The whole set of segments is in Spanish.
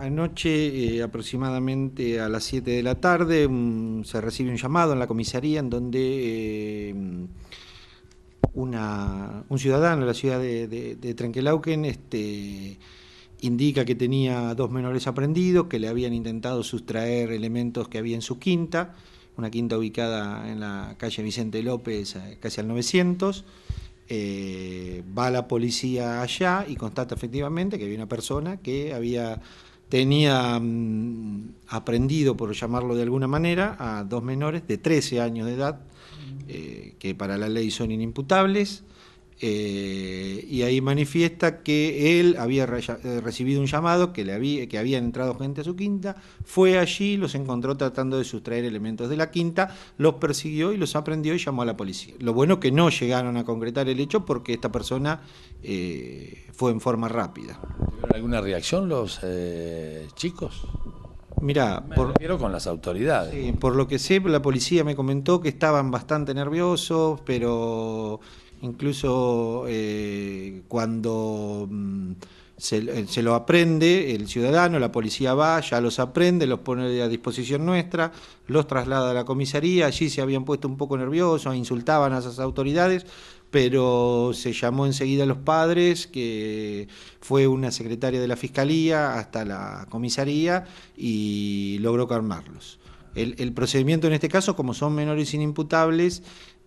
anoche eh, aproximadamente a las 7 de la tarde se recibe un llamado en la comisaría en donde eh, un ciudadano de la ciudad de, de, Trenquelauquen este, indica que tenía dos menores aprendidos, que le habían intentado sustraer elementos que había en su quinta, una quinta ubicada en la calle Vicente López, eh, casi al 900. va la policía allá y constata efectivamente que había una persona que había tenía mm, aprendido, por llamarlo de alguna manera, a dos menores de 13 años de edad, eh, que para la ley son inimputables, eh, y ahí manifiesta que él había eh, recibido un llamado, que, le había, que habían entrado gente a su quinta, fue allí, los encontró tratando de sustraer elementos de la quinta, los persiguió y los aprendió y llamó a la policía. Lo bueno que no llegaron a concretar el hecho porque esta persona eh, fue en forma rápida. ¿Tuvieron alguna reacción los chicos? Mira, por, con las autoridades. por lo que sé, la policía me comentó que estaban bastante nerviosos, pero incluso eh, cuando mm, se, eh, se, lo aprende el ciudadano, la policía va, ya los aprende, los pone a disposición nuestra, los traslada a la comisaría, allí se habían puesto un poco nerviosos, insultaban a esas autoridades, pero se llamó enseguida a los padres, que fue una secretaria de la fiscalía hasta la comisaría y logró calmarlos. El, procedimiento en este caso, como son menores inimputables,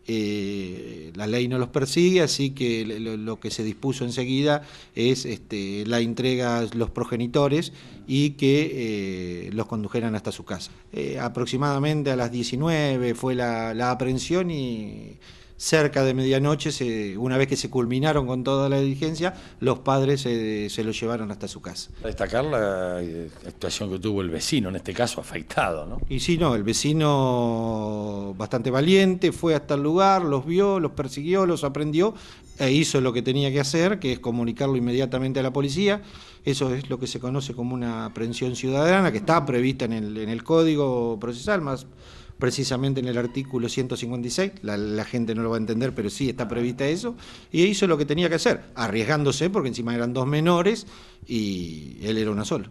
eh, la ley no los persigue, así que lo, que se dispuso enseguida es este, la entrega a los progenitores y que eh, los condujeran hasta su casa. Eh, aproximadamente a las 19 fue la, la aprehensión y cerca de medianoche, una vez que se culminaron con toda la diligencia, los padres eh, se, lo llevaron hasta su casa. Destacar la eh, actuación que tuvo el vecino, en este caso afeitado, ¿no? Y sí, no, el vecino bastante valiente, fue hasta el lugar, los vio, los persiguió, los aprendió e hizo lo que tenía que hacer, que es comunicarlo inmediatamente a la policía. Eso es lo que se conoce como una aprehensión ciudadana, que está prevista en el, en el Código Procesal, más precisamente en el artículo 156, la, gente no lo va a entender, pero sí está prevista eso, y hizo lo que tenía que hacer, arriesgándose porque encima eran dos menores y él era una sola.